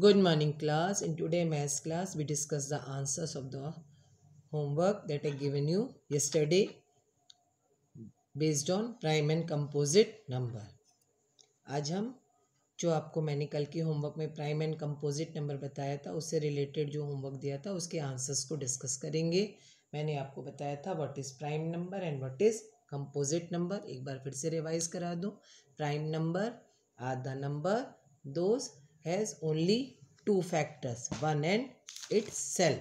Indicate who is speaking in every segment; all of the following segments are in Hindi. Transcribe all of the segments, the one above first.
Speaker 1: Good morning class. In today maths class we discuss the answers of the homework that I given you yesterday based on prime and composite number. आज हम जो आपको मैंने कल के होमवर्क में प्राइम एंड कंपोजिट नंबर बताया था उससे रिलेटेड जो होमवर्क दिया था उसके आंसर्स को डिस्कस करेंगे मैंने आपको बताया था what is prime number and what is composite number एक बार फिर से रिवाइज करा दूँ prime number are the number those has only two factors one and its cell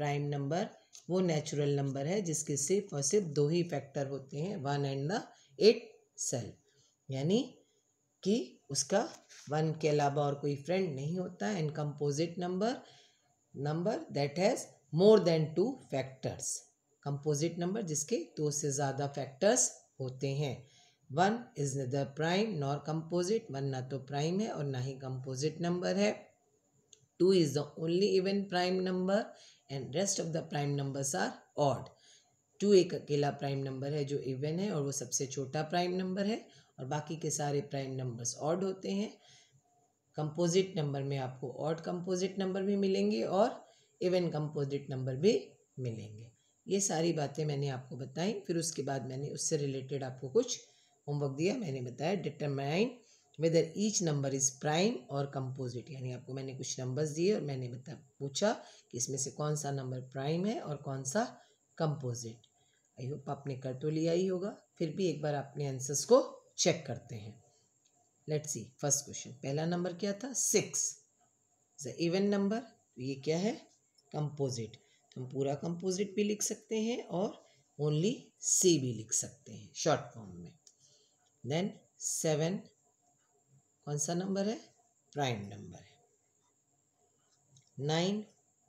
Speaker 1: prime number वो नेचुरल नंबर है जिसके सिर्फ और सिर्फ दो ही फैक्टर होते हैं one and the itself यानी कि उसका वन के अलावा और कोई फ्रेंड नहीं होता and composite number number that has more than two factors composite number जिसके दो से ज़्यादा फैक्टर्स होते हैं one is the prime nor composite one ना तो प्राइम है और ना ही कंपोजिट नंबर है two is the only even prime number and rest of the prime numbers are odd two एक अकेला प्राइम नंबर है जो इवन है और वो सबसे छोटा प्राइम नंबर है और बाकी के सारे प्राइम नंबर्स ऑड होते हैं कंपोजिट नंबर में आपको ऑड कंपोजिट नंबर भी मिलेंगे और इवन कंपोजिट नंबर भी मिलेंगे ये सारी बातें मैंने आपको बताई फिर उसके बाद मैंने उससे रिलेटेड आपको कुछ होमवर्क दिया मैंने बताया determine whether each number is prime और कंपोजिट यानी आपको मैंने कुछ नंबर्स दिए और मैंने बता पूछा कि इसमें से कौन सा नंबर प्राइम है और कौन सा कंपोजिट आई होप आपने कर तो लिया ही होगा फिर भी एक बार अपने आंसर्स को चेक करते हैं लेट्स सी फर्स्ट क्वेश्चन पहला नंबर क्या था सिक्स अ इवन नंबर तो ये क्या है कंपोजिट तो हम पूरा कंपोजिट भी लिख सकते हैं और ओनली सी भी लिख सकते हैं शॉर्ट फॉर्म में देन सेवन कौन सा नंबर है प्राइम नंबर है नाइन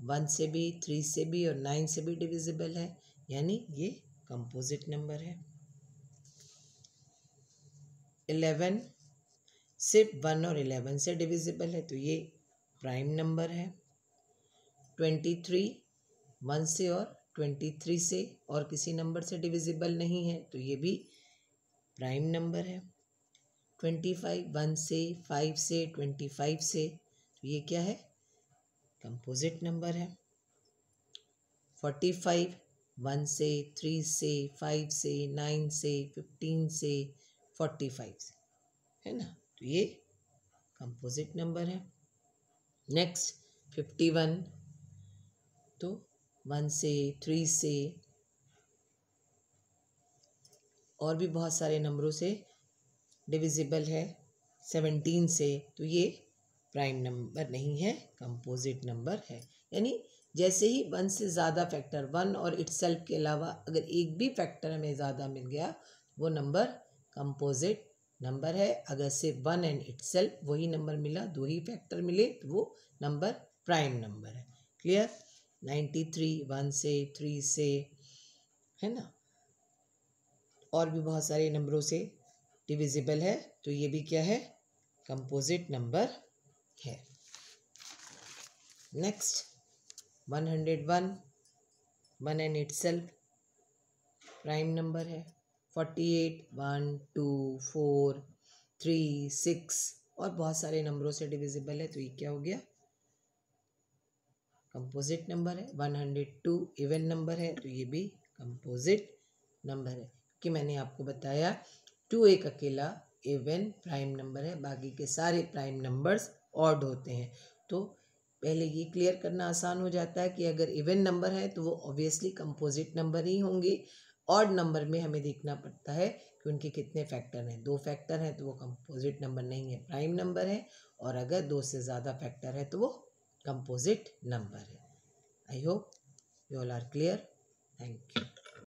Speaker 1: वन से भी थ्री से भी और नाइन से भी डिविजिबल है यानी ये कंपोजिट नंबर है इलेवन सिर्फ वन और इलेवन से डिविजिबल है तो ये प्राइम नंबर है ट्वेंटी थ्री वन से और ट्वेंटी थ्री से और किसी नंबर से डिविजिबल नहीं है तो ये भी प्राइम नंबर है ट्वेंटी फाइव वन से फाइव से ट्वेंटी फाइव से तो ये क्या है कंपोजिट नंबर है फोर्टी फाइव वन से थ्री से फाइव से नाइन से फिफ्टीन से फोर्टी फाइव से है ना तो ये कंपोजिट नंबर है नेक्स्ट फिफ्टी वन तो वन से थ्री से और भी बहुत सारे नंबरों से डिविजिबल है सेवनटीन से तो ये प्राइम नंबर नहीं है कंपोजिट नंबर है यानी जैसे ही वन से ज़्यादा फैक्टर वन और इट्स के अलावा अगर एक भी फैक्टर हमें ज़्यादा मिल गया वो नंबर कंपोजिट नंबर है अगर से वन एंड इट्स वही नंबर मिला दो ही फैक्टर मिले तो वो नंबर प्राइम नंबर है क्लियर नाइन्टी थ्री वन से थ्री से है ना और भी बहुत सारे नंबरों से डिविजिबल है तो ये भी क्या है कंपोजिट नंबर है next one hundred one one and itself prime number है forty eight one two four three six और बहुत सारे नंबरों से डिविजिबल है तो ये क्या हो गया कंपोजिट नंबर है one hundred two even number है तो ये भी कंपोजिट नंबर है कि मैंने आपको बताया टू एक अकेला एवन प्राइम नंबर है बाकी के सारे प्राइम नंबर्स ऑड होते हैं तो पहले ये क्लियर करना आसान हो जाता है कि अगर इवन नंबर है तो वो ऑब्वियसली कंपोजिट नंबर ही होंगे ऑड नंबर में हमें देखना पड़ता है कि उनके कितने फैक्टर हैं दो फैक्टर हैं तो वो कंपोजिट नंबर नहीं है प्राइम नंबर है और अगर दो से ज़्यादा फैक्टर है तो वो कंपोजिट नंबर है I hope you all are clear thank you